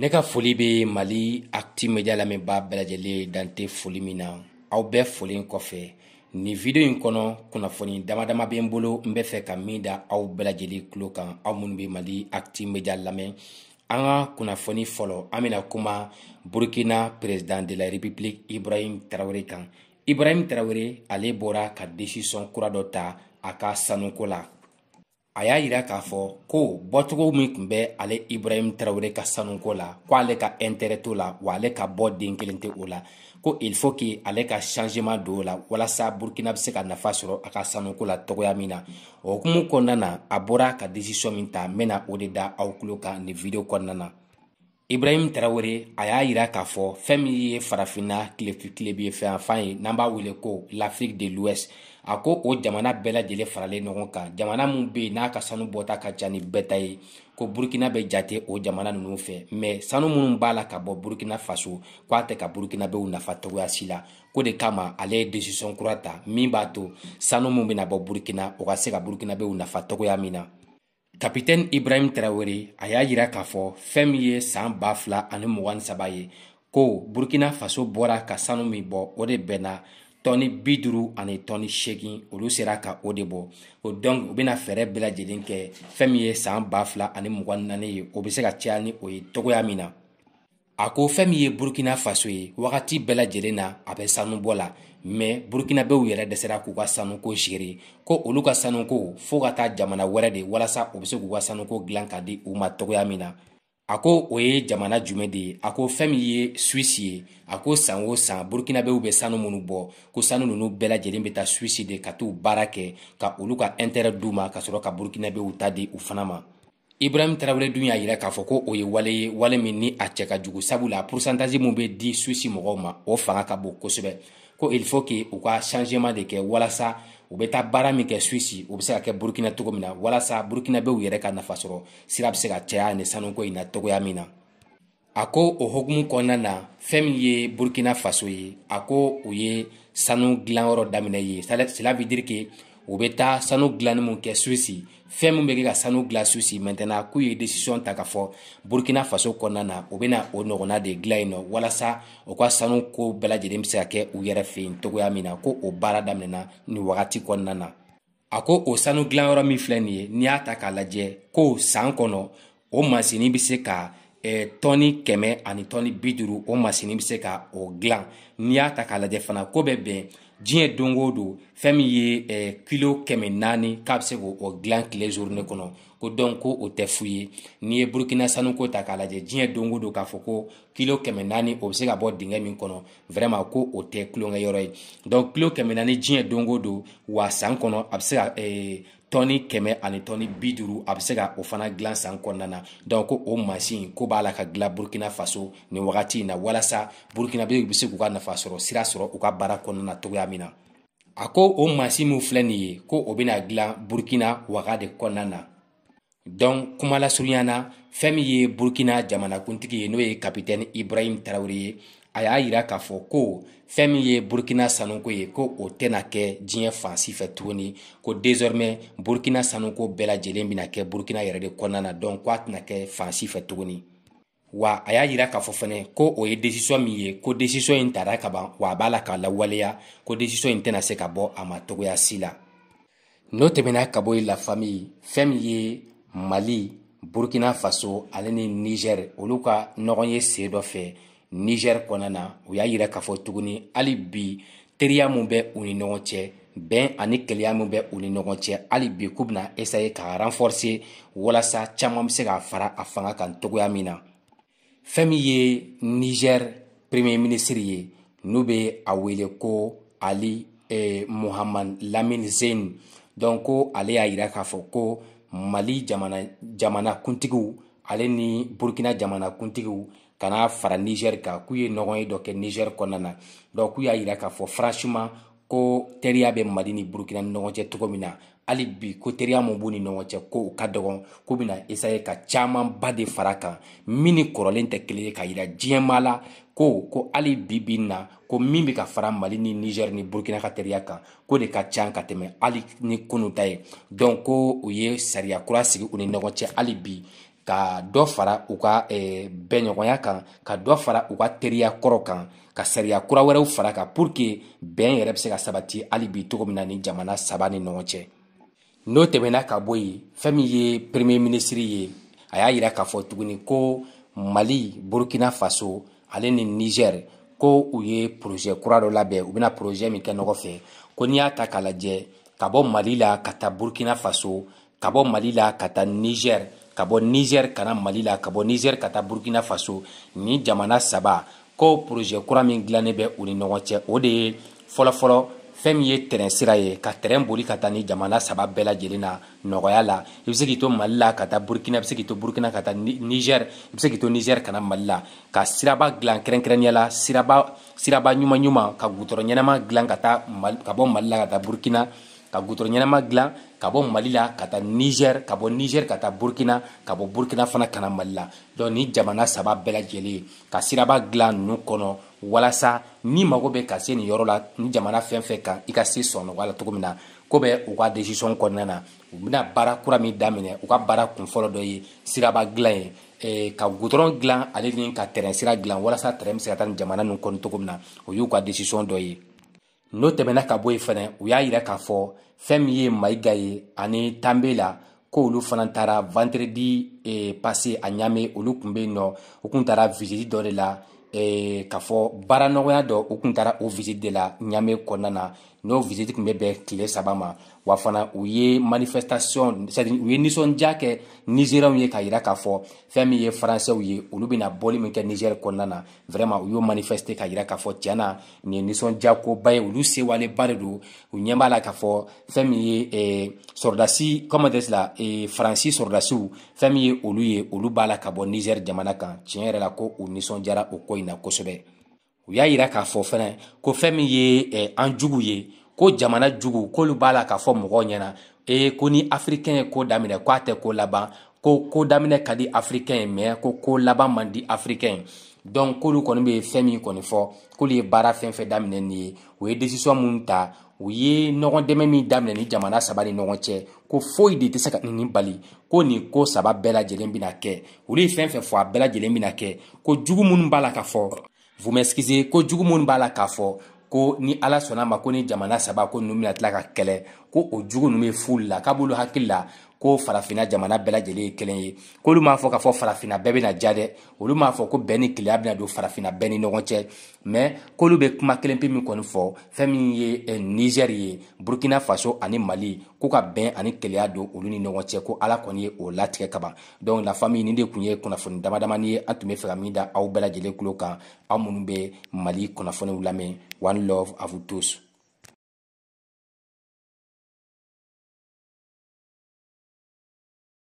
ne ka foli bɛ mali akti media lamɛnbaa bɛɛ lajɛlen dante foli min na aw bɛɛ folen kɔfɛ nin video in kɔnɔ kunnafoni dama dama bɛ n bolo n bɛ fɛ ka min da aw bɛɛ lajɛlen kan aw minnu bɛ mali akti media lamɛn an ka kunnafoni fɔlɔ an bɛna kuma burkina president de la république ibrahim tarawele kan ibrahim tarawele ale bɔra ka desisɔn kura dɔ ta a ka sanuko la a y'a yira k'a fɔ ko bɔcogo min tun bɛ ale ibrahim tarawele ka sanuko la ko ale ka ɛntɛrɛ t'o la wa ale ka bɔ den kelen tɛ o la ko il faut que ale ka changement don o la walasa burkina bɛ se ka nafa sɔrɔ a ka sanuko la tɔgɔya min na o hukumu kɔnɔna na a bɔra ka decision min ta n bɛna o de da aw tulo kan nin video kɔnɔna na ibrahim tarawele a y'a yira k'a fɔ fɛn min ye farafina tilebiyefɛnfan ye n'an b'a wele ko l'afrique de l'ouest a ko o jamana bɛɛ lajɛlen faralen ɲɔgɔn kan jamana min bɛ yen n'a ka sanu bɔta ka ca ni bɛɛ ta ye ko burukina bɛ jate o jamana ninnu fɛ mɛ sanu minnu b'a la ka bɔ burukina faso ko a tɛ ka burukinabew nafa togoya si la ko de kama ale ye desisɔn kura ta min b'a to sanu min bɛna bɔ burukina o ka se ka burukinabew nafa togoya min na kapitɛni ibrahim tarawere a y'a yira k'a fɔ fɛɛn min ye saan b'a fila ani mg ni saba ye ko burkina faso bɔra ka sanu min bɔ o de bɛnna tɔni bi duru ani tɔni seegin olu sera ka o de bɔ o dɔnk u bena fɛɛrɛ bɛɛ lajɛlen kɛ fɛɛn min ye saan b'a fila ani mg naani ye o be se ka caya ni o ye togoya min na a ko fɛɛn min ye burukina faso ye wagati bɛɛ lajɛlen na a bɛ sanubɔ la mɛ burukinabew yɛrɛ dɛsɛra k'u ka sanuko seere ko olu ka sanuko fɔɔ ka taa jamana wɛrɛ de walasa u be se k'u ka sanuko gilan ka di u ma togoya min na a ko o ye jamana jumɛn de ye a ko fɛɛn min ye swisi ye a ko san o san burukinabew be sanu minnu bɔ ko sanu nunu bɛɛ lajɛlen be ta swisi de ka t'u baara kɛ ka olu ka ɛntɛrɛ d'u ma ka sɔrɔ ka burukinabew ta di u fana ma ibrahim tarawele dun y'a yira k'a fɔ ko o ye wale ye wale min ni a cɛ ka jugu sabula poursantaji min bɛ di susi mɔgɔw ma o fanga ka bon kosɛbɛ ko il faut que u ka changement de kɛ walasa u bɛ taa baara min kɛ suisi u bɛ se ka kɛ burukina cogo min na walasa burukinabew yɛrɛ ka nafa sɔrɔ sira bɛ se ka caya ni sanuko in na cogoya min na a ko o hokumu kɔnɔna na fɛn min ye burukina faso ye a ko u ye sanu dilanyɔrɔ daminɛ ye cela veut dire que u bɛ taa sanu dilanni mun kɛ suwisi fɛn min bɛ kɛ ka sanu dilan suwisi maintenant k'u ye décision ta k'a fɔ burkina faso kɔnɔna na u bɛna o ɲɔgɔnna de dilan yen nɔ walasa u ka sanu ko bɛɛ lajɛlen bɛ se ka kɛ u yɛrɛ fɛ yen cogoya min na ko o baara daminɛna nin wagati kɔnɔna na a ko o sanu dilanyɔrɔ min filɛ nin ye n'i y'a ta k'a lajɛ ko san kɔnɔ o mansini bɛ se ka eh, tɔni kɛmɛ ani tɔni bi duuru o masini bɛ se ka o dilan n'i y'a ta k'a lajɛ fana ko bɛ bɛn diɲɛ don o don fɛn min ye eh, kilo kɛmɛ naani k'a bɛ se k'o dilan tile zurune kɔnɔ ko dɔn ko o tɛ fu ye n'i ye burukina sanuko ta k'a lajɛ diɲɛ don o don k'a fɔ ko kilo kɛmɛ naani o bɛ se ka bɔ dingɛ min kɔnɔ vraiment ko o tɛ tulonkɛ yɔrɔ ye donc kilo kɛmɛ naani diɲɛ don o don wa san kɔnɔ a bɛ se ka eh, tɔni kɛmɛ ani tɔni bi duuru a bɛ se ka o fana dilan san kɔnɔna na donc ko o mansin ko b'a la ka dilan burkina faso nin wagati in na walasa burukinabew bɛ se k'u ka nafa sɔrɔ sira sɔrɔ u ka baara kɔnɔna na cogoya min na a ko o mansin min filɛ nin ye ko o bɛna dilan burukina waga de kɔnɔna na donc kumalasurunya na fɛn min ye burukina jamanakuntigi ye n'o ye kapitɛni ibrahim tarawele ye a y'a yira k'a fɔ ko fɛn min ye burukina sanuko ye ko o tɛna kɛ diɲɛ fan si fɛ tuguni ko désormais burukina sanuko bɛɛ lajɛlen bɛna kɛ burukina yɛrɛ de kɔnɔna na donc k'a tɛna kɛ fan si fɛ tuguni wa a y'a yira k'a fɔ fɛnɛ ko o ye desisɔn min ye ko desisɔn in tara ka ban wa a b'a la k'a lawaleya ko desisɔn in tɛna se ka bɔ a ma togoya si la n'o tɛmɛna ka bɔ ye la famille fɛn min ye mali burukina faso ale ni nigɛri olu ka ɲɔgɔn ye see dɔ fɛ niger kɔnɔna na u y'a yira k'a fɔ tuguni hali bi teriya min bɛ u ni ɲɔgɔn cɛ bɛn ani kɛlɛya min bɛ u ni ɲɔgɔn cɛ hali bi k'u bɛna esaye k'a renforcer walasa caman bɛ se ka fara a fanga kan togoya min na fɛn min ye niger premier ministre ye n'u bɛ a wele ko ali eh, muhammad lamin zain donc ko ale y'a yira k'a fɔ ko mali jamana jamanakuntigiw ale ni burkina jamanakuntigiw ka n'a fara niger kan k'u ye ɲɔgɔn ye dɔ kɛ niger kɔnɔna na donc k'u y'a yira k'a fɔ franchement ko teriya bɛ mali ni burukina ni ɲɔgɔn cɛ cogo min na hali bi ko teriya mun b'u ni ɲɔgɔn cɛ ko u ka dɔgɔn k'u bɛna essaye ka camanba de fara kan min ni kɔrɔlen tɛ kelen ye ka yira diɲɛmaa la ko ko hali bi bi na ko min bɛ ka fara mali ni niger ni burukina ka teriya kan ko de ka can ka tɛmɛ hali ni kunu ta ye donc ko u ye sariya kura sigi u ni ɲɔgɔn cɛ hali bi ka dɔ fara u ka eh, bɛnɲɔgɔnya kan ka dɔ fara u ka teriya kɔrɔ kan ka sariya kura wɛrɛw fara kan pour que bɛn yɛrɛ be se ka sabati hali bi cogo min na ni jamana saba ni ɲɔgɔn cɛ n'o tɛmɛna ka bɔ yen fɛɛn min ye premier minisiri ye a y'a yira k'a fɔ tuguni ko mali burkina faso ale ni niger ko u ye projet kura dɔ labɛn u bena projet min kɛ nɔgɔ fɛ ko n'i y'a ta k'a lajɛ ka bɔ mali la ka taa burkina faso ka bɔ mali la ka taa niger ka bɔ niger kana mali la ka bɔ niger ka taa burkina faso ni jamana saba ko projet kura min dilannen bɛ u ni ɲɔgɔn cɛ o de ye fɔlɔfɔlɔ fɛn min ye tɛrɛn sira ye ka tɛrɛn boli ka taa ni jamana saba bɛɛ lajɛlen na nɔgɔya la i be se k'i to mali la ka taa burkina i be se k'i to burkina ka taa niger i be se k'i to niger kana mali la ka siraba gilan kɛrɛnkɛrɛnniya la siraba siraba ɲuman ɲuman ka gutɔrɔ ɲɛnama gilan ka taa ka bɔ mali la ka taa burkina ka goudron ɲɛnama dilan ka bɔ mali la ka taa niger ka bɔ niger ka taa burkina ka bɔ burkina fana kana mali la donc ni jamana saba bɛɛ lajɛlen ka siraba dilan nunu kɔnɔ walasa ni mago bɛ ka se nin yɔrɔ la ni jamana fɛn fɛn kan i ka se sɔnɔgɔya la cogo min na ko bɛ u ka décision kɔnɔna na u bɛna baara kura min daminɛ u ka baara kunfɔlɔ dɔ ye siraba dilan ye Eh, ka goudron dilan ale ni ka tɛrɛn sira dilan walasa tɛrɛn bɛ se ka taa nin jamana ninnu kɔnɔ cogo min na o y'u ka décision dɔ ye n'o tɛmɛna ka bɔ yen fɛnɛ u y'a yira k'a fɔ fɛn min ye mayiga ye ani tanbe la k'olu fana taara vendredi eh, passé a ɲaamɛ olu kun be yen nɔ u kun taara visiti dɔ de la eh, k'a fɔ baara nɔgɔya dɔ u kun taara o visiti de la ɲaamɛ kɔnɔna na n'o visiti kun bɛ bɛn tile saba ma wa fana u ye manifestation c'est u ye ninsɔndiya kɛ nizeriyɛnw ye k'a yira k'a fɔ fɛn min ye faransɛw ye olu bena bɔli min kɛ nizɛri kɔnɔna na vraiment u y'o manifeste k'a yira k'a fɔ tiɲɛ na nin ye ninsɔndiyakoba ye olu sewaleba de don u ɲɛ b'a la k'a fɔ fɛn min ye eh, sɔrɔdasi commades la eh, faransi sɔrɔdasiw fɛn min ye olu ye olu b'a la ka bɔ nizɛri jamana kan tiɲɛ yɛrɛ la ko u ninsɔndiyara o ko yi na kosɛbɛ u y'a yira k'a fɔ fɛnɛ ko fɛn min ye eh, an jugu ye ko jamana jugu k'olu b'a la k'a fɔ mɔgɔw ɲɛna e ko ni afirikɛn ye ko daminɛ ko a tɛ ko laban ko ko daminɛ ka di afirikɛn ye mɛ ko ko laban man di afirikɛn ye donc k'olu kɔni bɛ fɛn min kɔni fɔ k'olu ye baara fɛn fɛn daminɛ nin ye u ye decision minnu ta u ye ɲɔgɔn dɛmɛ min daminɛ ni jamana saba ni ɲɔgɔn cɛ ko foyi de tɛ se ka nin bali ko nin ko saba bɛɛ lajɛlen bɛna kɛ olu ye fɛn fɛn fɔ a bɛɛ lajɛlen bɛna kɛ ko jugu minnu b'a la ka fɔ vous m'excusez ko jugu minnu b'a la k'a fɔ ko ni ala sɔnna ma ko ni jamana saba ko nunu bena tila ka kɛlɛ ko o jugu nu be fuli la k'a b'olu hakili la ko farafina jamana bɛɛ lajɛlen ye kelen ye k'olu m'a fɔ k'a fɔ farafina bɛɛ bɛna ja dɛ olu m'a fɔ ko bɛn ni keleya bɛna don farafina bɛɛ ni ɲɔgɔn cɛ mɛ k'olu bɛ kuma kelen pe min kɔni fɔ fɛn min ye eh, nizɛri ye burukina faso ani mali ko ka bɛn ani keleya don olu ni ɲɔgɔn cɛ ko ala kɔni ye o latigɛ kaban donc la famille nin de tun ye kunnafoni damadamani ye an tun be fɛ ka min da aw bɛɛ lajɛlen kulo kan aw minnu be mali kunnafoniw lamɛn one love à vous tous